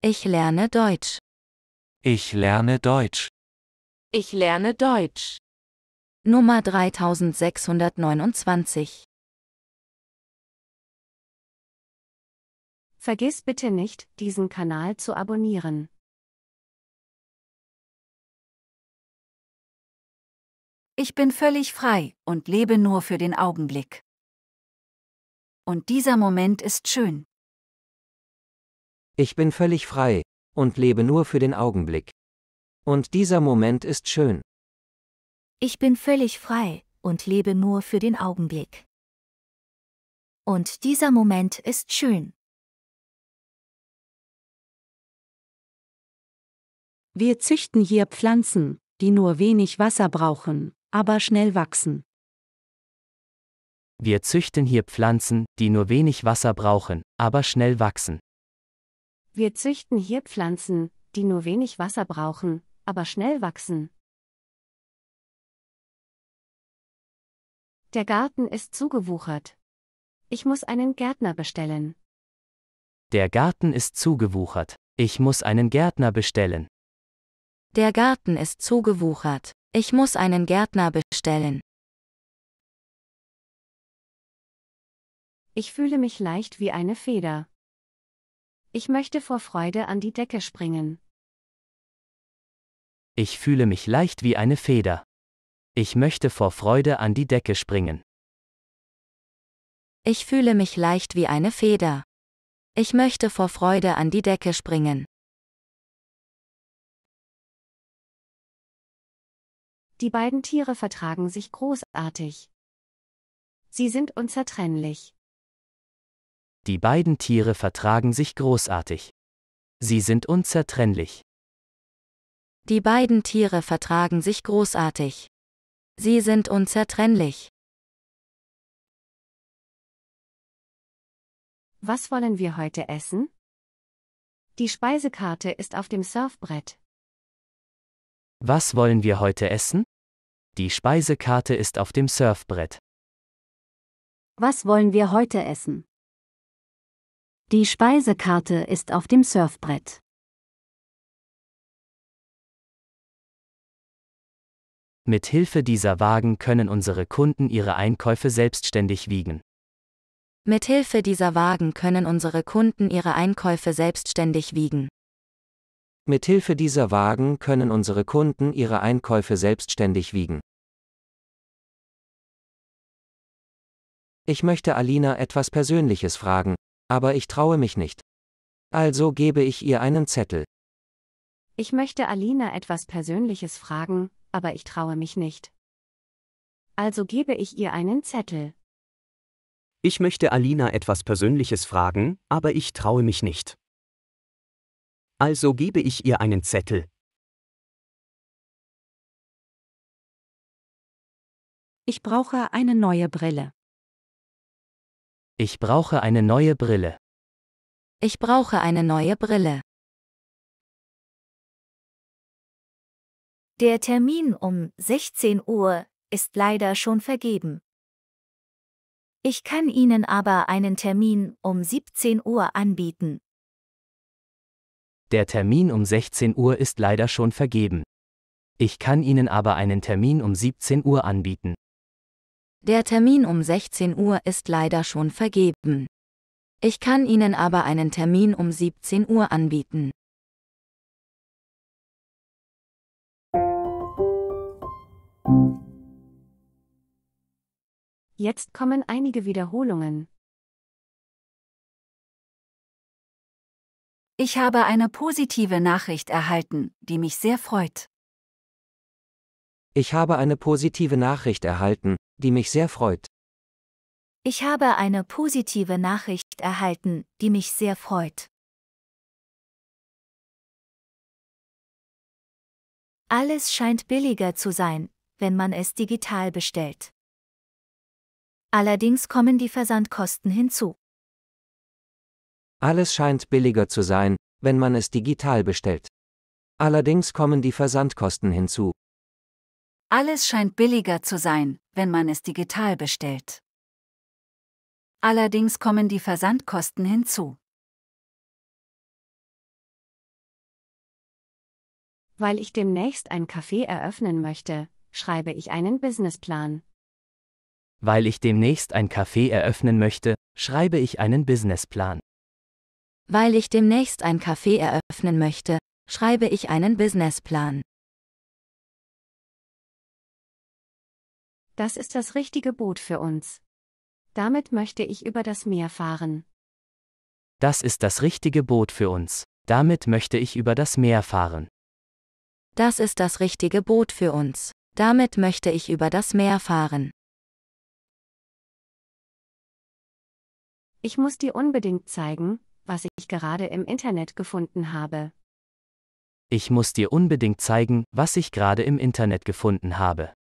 Ich lerne Deutsch. Ich lerne Deutsch. Ich lerne Deutsch. Nummer 3629. Vergiss bitte nicht, diesen Kanal zu abonnieren. Ich bin völlig frei und lebe nur für den Augenblick. Und dieser Moment ist schön. Ich bin völlig frei und lebe nur für den Augenblick. Und dieser Moment ist schön. Ich bin völlig frei und lebe nur für den Augenblick. Und dieser Moment ist schön. Wir züchten hier Pflanzen, die nur wenig Wasser brauchen, aber schnell wachsen. Wir züchten hier Pflanzen, die nur wenig Wasser brauchen, aber schnell wachsen. Wir züchten hier Pflanzen, die nur wenig Wasser brauchen, aber schnell wachsen. Der Garten ist zugewuchert. Ich muss einen Gärtner bestellen. Der Garten ist zugewuchert. Ich muss einen Gärtner bestellen. Der Garten ist zugewuchert. Ich muss einen Gärtner bestellen. Ich fühle mich leicht wie eine Feder. Ich möchte vor Freude an die Decke springen. Ich fühle mich leicht wie eine Feder. Ich möchte vor Freude an die Decke springen. Ich fühle mich leicht wie eine Feder. Ich möchte vor Freude an die Decke springen. Die beiden Tiere vertragen sich großartig. Sie sind unzertrennlich. Die beiden Tiere vertragen sich großartig. Sie sind unzertrennlich. Die beiden Tiere vertragen sich großartig. Sie sind unzertrennlich. Was wollen wir heute essen? Die Speisekarte ist auf dem Surfbrett. Was wollen wir heute essen? Die Speisekarte ist auf dem Surfbrett. Was wollen wir heute essen? Die Speisekarte ist auf dem Surfbrett. Mit Hilfe dieser Wagen können unsere Kunden ihre Einkäufe selbstständig wiegen. Mit Hilfe dieser Wagen können unsere Kunden ihre Einkäufe selbstständig wiegen. Mit Hilfe dieser Wagen können unsere Kunden ihre Einkäufe selbstständig wiegen. Ich möchte Alina etwas Persönliches fragen. Aber ich traue mich nicht. Also gebe ich ihr einen Zettel. Ich möchte Alina etwas Persönliches fragen, aber ich traue mich nicht. Also gebe ich ihr einen Zettel. Ich möchte Alina etwas Persönliches fragen, aber ich traue mich nicht. Also gebe ich ihr einen Zettel. Ich brauche eine neue Brille. Ich brauche eine neue Brille. Ich brauche eine neue Brille. Der Termin um 16 Uhr ist leider schon vergeben. Ich kann Ihnen aber einen Termin um 17 Uhr anbieten. Der Termin um 16 Uhr ist leider schon vergeben. Ich kann Ihnen aber einen Termin um 17 Uhr anbieten. Der Termin um 16 Uhr ist leider schon vergeben. Ich kann Ihnen aber einen Termin um 17 Uhr anbieten. Jetzt kommen einige Wiederholungen. Ich habe eine positive Nachricht erhalten, die mich sehr freut. Ich habe eine positive Nachricht erhalten, die mich sehr freut. Ich habe eine positive Nachricht erhalten, die mich sehr freut. Alles scheint billiger zu sein, wenn man es digital bestellt. Allerdings kommen die Versandkosten hinzu. Alles scheint billiger zu sein, wenn man es digital bestellt. Allerdings kommen die Versandkosten hinzu. Alles scheint billiger zu sein, wenn man es digital bestellt. Allerdings kommen die Versandkosten hinzu. Weil ich demnächst ein Café eröffnen möchte, schreibe ich einen Businessplan. Weil ich demnächst ein Café eröffnen möchte, schreibe ich einen Businessplan. Weil ich demnächst ein Café eröffnen möchte, schreibe ich einen Businessplan. Das ist das richtige Boot für uns. Damit möchte ich über das Meer fahren. Das ist das richtige Boot für uns. Damit möchte ich über das Meer fahren. Das ist das richtige Boot für uns. Damit möchte ich über das Meer fahren. Ich muss dir unbedingt zeigen, was ich gerade im Internet gefunden habe. Ich muss dir unbedingt zeigen, was ich gerade im Internet gefunden habe.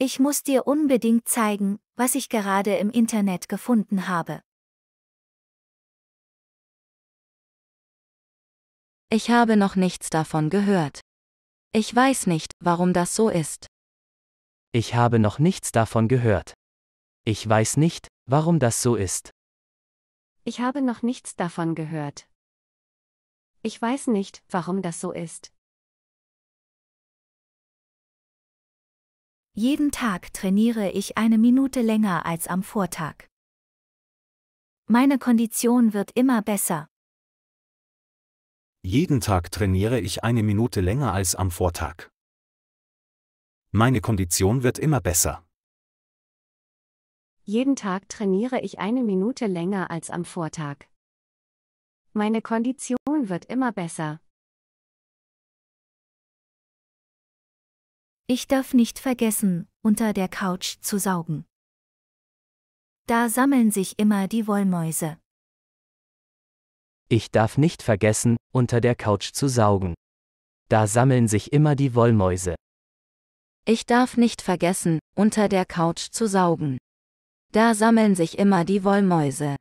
Ich muss dir unbedingt zeigen, was ich gerade im Internet gefunden habe. Ich habe noch nichts davon gehört. Ich weiß nicht, warum das so ist. Ich habe noch nichts davon gehört. Ich weiß nicht, warum das so ist. Ich habe noch nichts davon gehört. Ich weiß nicht, warum das so ist. Jeden Tag trainiere ich eine Minute länger als am Vortag. Meine Kondition wird immer besser. Jeden Tag trainiere ich eine Minute länger als am Vortag. Meine Kondition wird immer besser. Jeden Tag trainiere ich eine Minute länger als am Vortag. Meine Kondition wird immer besser. Ich darf nicht vergessen, unter der Couch zu saugen. Da sammeln sich immer die Wollmäuse. Ich darf nicht vergessen, unter der Couch zu saugen. Da sammeln sich immer die Wollmäuse. Ich darf nicht vergessen, unter der Couch zu saugen. Da sammeln sich immer die Wollmäuse.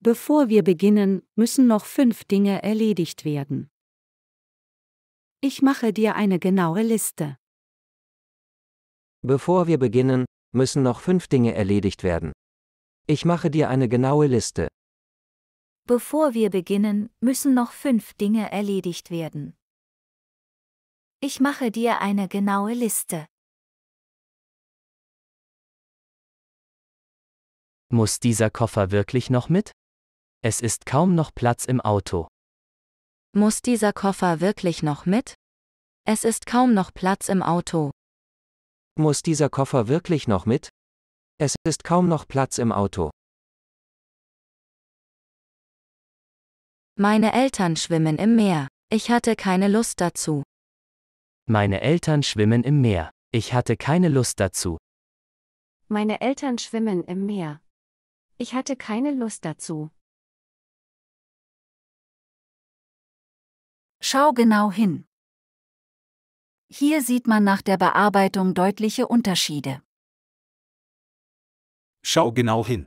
Bevor wir beginnen, müssen noch fünf Dinge erledigt werden. Ich mache dir eine genaue Liste. Bevor wir beginnen, müssen noch fünf Dinge erledigt werden. Ich mache dir eine genaue Liste. Bevor wir beginnen, müssen noch fünf Dinge erledigt werden. Ich mache dir eine genaue Liste. Muss dieser Koffer wirklich noch mit? Es ist kaum noch Platz im Auto. Muss dieser Koffer wirklich noch mit? Es ist kaum noch Platz im Auto. Muss dieser Koffer wirklich noch mit? Es ist kaum noch Platz im Auto. Meine Eltern schwimmen im Meer. Ich hatte keine Lust dazu. Meine Eltern schwimmen im Meer. Ich hatte keine Lust dazu. Meine Eltern schwimmen im Meer. Ich hatte keine Lust dazu. Schau genau hin. Hier sieht man nach der Bearbeitung deutliche Unterschiede. Schau genau hin.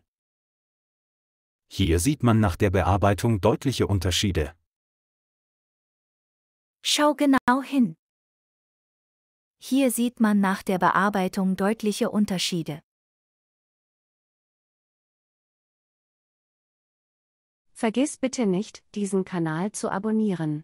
Hier sieht man nach der Bearbeitung deutliche Unterschiede. Schau genau hin. Hier sieht man nach der Bearbeitung deutliche Unterschiede. Vergiss bitte nicht, diesen Kanal zu abonnieren.